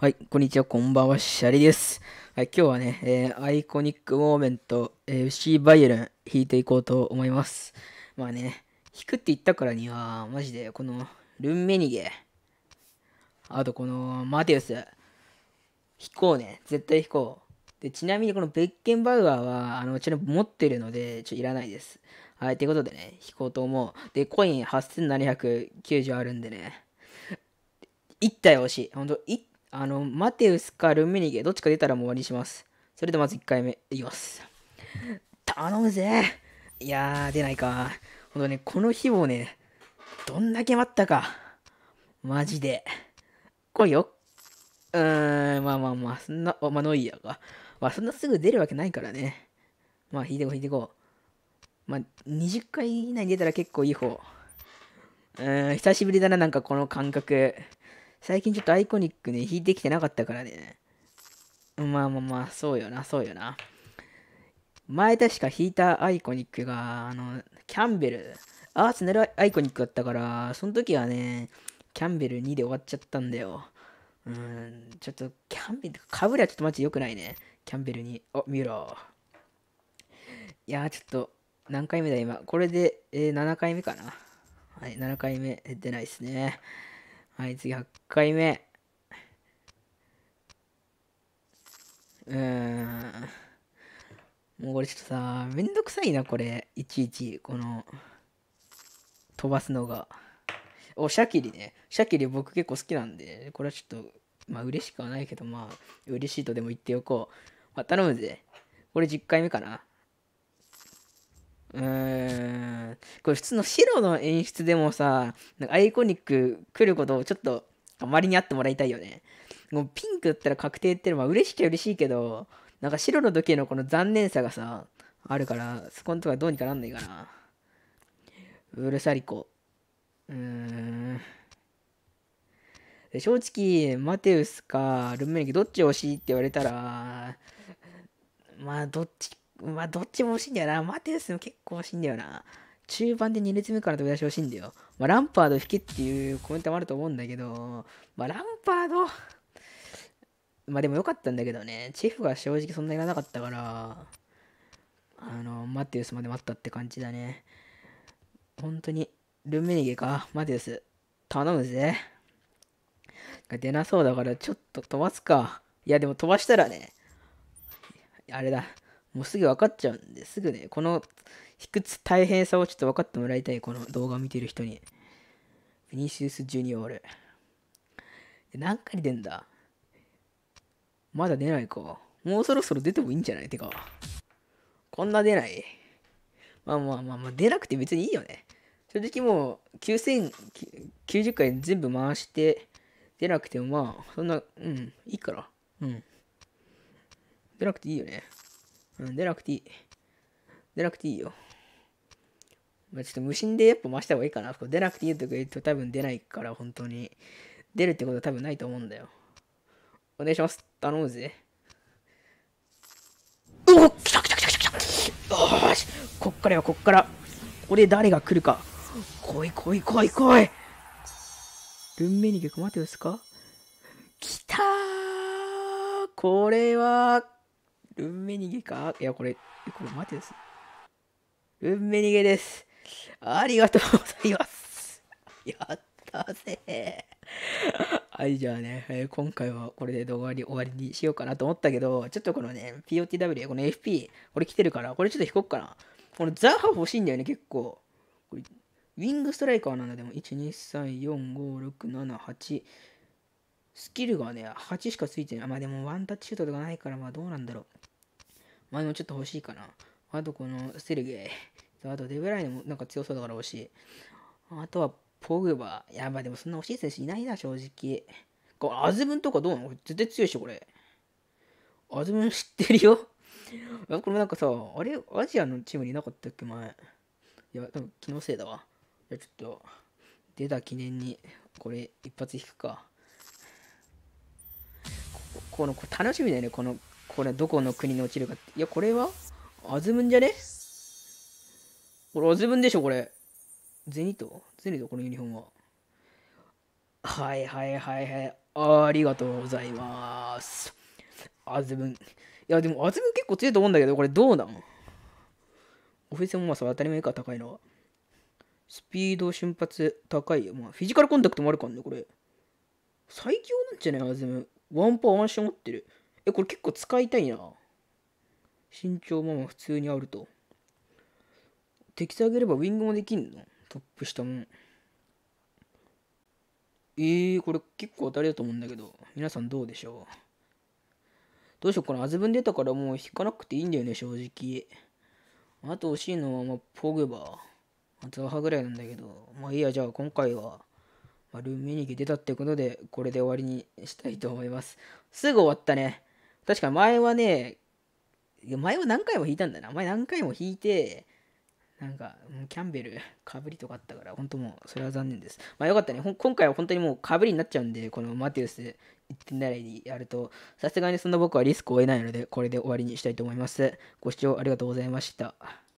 はい、こんにちは、こんばんは、シャリです。はい、今日はね、えー、アイコニックモーメント、えー、FC バイエルン弾いていこうと思います。まあね、弾くって言ったからには、マジで、この、ルンメニゲ、あとこの、マテウス、弾こうね、絶対弾こう。で、ちなみにこのベッケンバウアーは、あの、ちなみに持ってるので、ちょ、いらないです。はい、ということでね、弾こうと思う。で、コイン8790あるんでね、1体欲しい。ほんと、1あの、マテウスかルメニゲ、どっちか出たらもう終わりにします。それでまず1回目いきます。頼むぜいやー、出ないか。ほんとね、この日もね、どんだけ待ったか。マジで。来いよ。うーん、まあまあまあ、そんな、まあノイヤーが。まあそんなすぐ出るわけないからね。まあ引いてこう引いてこう。まあ20回以内に出たら結構いい方。うーん、久しぶりだな、なんかこの感覚。最近ちょっとアイコニックね、弾いてきてなかったからね。まあまあまあ、そうよな、そうよな。前確か弾いたアイコニックが、あの、キャンベル、アーツネルアイコニックだったから、その時はね、キャンベル2で終わっちゃったんだよ。うん、ちょっと、キャンベル、かぶりはちょっとマジ良くないね。キャンベル2。お、見ろ。いやちょっと、何回目だ、今。これで、えー、7回目かな。はい、7回目、出ないですね。はい、次、8回目。うーん。もうこれちょっとさ、めんどくさいな、これ。いちいち、この、飛ばすのが。お、シャキリね。シャキリ僕結構好きなんで、これはちょっと、まあ嬉しくはないけど、まあ、嬉しいとでも言っておこう。まあ、頼むぜ。これ10回目かな。うーんこれ普通の白の演出でもさなんかアイコニック来ることをちょっとあまりにあってもらいたいよねもうピンクだったら確定っていうのは嬉しきゃ嬉しいけどなんか白の時のこの残念さがさあるからそこんとこはどうにかなんないかなうるさりこうーん正直マテウスかルメイキどっち欲しいって言われたらまあどっちまあ、どっちも惜しいんだよな。マテウスも結構惜しいんだよな。中盤で2列目から飛び出し惜しいんだよ。まあ、ランパード引けっていうコメントもあると思うんだけど、まあ、ランパード、まあでも良かったんだけどね、チェフが正直そんなにいらなかったから、あの、マテウスまで待ったって感じだね。本当に、ルメニゲか、マテウス、頼むぜ。出なそうだから、ちょっと飛ばすか。いや、でも飛ばしたらね、あれだ、もうすぐ分かっちゃうんですぐね、この卑屈大変さをちょっと分かってもらいたい、この動画を見てる人に。ヴィニシウス・ジュニオール。何回出んだまだ出ないか。もうそろそろ出てもいいんじゃないてか。こんな出ないまあまあまあまあ、出なくて別にいいよね。正直もう9090回全部回して出なくてもまあ、そんな、うん、いいから。うん。出なくていいよね。うん、出なくていい。出なくていいよ。まあ、ちょっと無心でやっぱ増した方がいいかな。出なくていいとか言うと多分出ないから、本当に。出るってことは多分ないと思うんだよ。お願いします。頼むぜ。おお来た来た来た来た来たよしこっからよ、こっから。これ誰が来るか。来い来い来い来いルンメニゲク待てですか来たーこれはルンメニゲかいや、これ、これ待てです。ルンメニゲです。ありがとうございます。やったぜ。はい、じゃあね、えー、今回はこれで動画に終わりにしようかなと思ったけど、ちょっとこのね、POTW、この FP、これ来てるから、これちょっと引こっかな。このザハ欲しいんだよね、結構。ウィングストライカーなんだ、でも、1、2、3、4、5、6、7、8、スキルがね、8しかついてない。まあでもワンタッチシュートとかないから、まあどうなんだろう。まあでもちょっと欲しいかな。あとこのセルゲイ。あとデブライネもなんか強そうだから欲しい。あとはポグバ。やばでもそんな欲しい選手いないな、正直。これ、アズムンとかどうなの絶対強いでしょ、これ。アズムン知ってるよ。これなんかさ、あれアジアのチームにいなかったっけ、前。いや、多分気のせいだわ。いや、ちょっと、出た記念に、これ、一発引くか。この、楽しみだよね。この、これどこの国に落ちるかって。いや、これはアズムンじゃねこれアズムンでしょ、これ。ゼニトゼニトこのユニフォームは。はいはいはいはい。ありがとうございます。アズムン。いや、でもアズムン結構強いと思うんだけど、これどうなんオフェンスもまあそれ当たり前か、高いのは。スピード、瞬発、高いよ。まあ、フィジカルコンタクトもあるかんね、これ。最強なんじゃないアズムワンパワンシャ持ってる。え、これ結構使いたいな。身長も普通にあると。敵さ上げればウィングもできんのトップ下も。えー、これ結構当たりだと思うんだけど、皆さんどうでしょうどうしようかな。あ分ぶ出たからもう引かなくていいんだよね、正直。あと惜しいのは、まあ、ポグバ。あとはぐらいなんだけど。まあいいや、じゃあ今回は。まあ、ルメニゲ出たってことで、これで終わりにしたいと思います。すぐ終わったね。確か前はね、前は何回も引いたんだな。前何回も引いて、なんか、キャンベル、かぶりとかあったから、本当もう、それは残念です。まあよかったね。今回は本当にもうかぶりになっちゃうんで、このマテウス1いにやると、さすがにそんな僕はリスクを得ないので、これで終わりにしたいと思います。ご視聴ありがとうございました。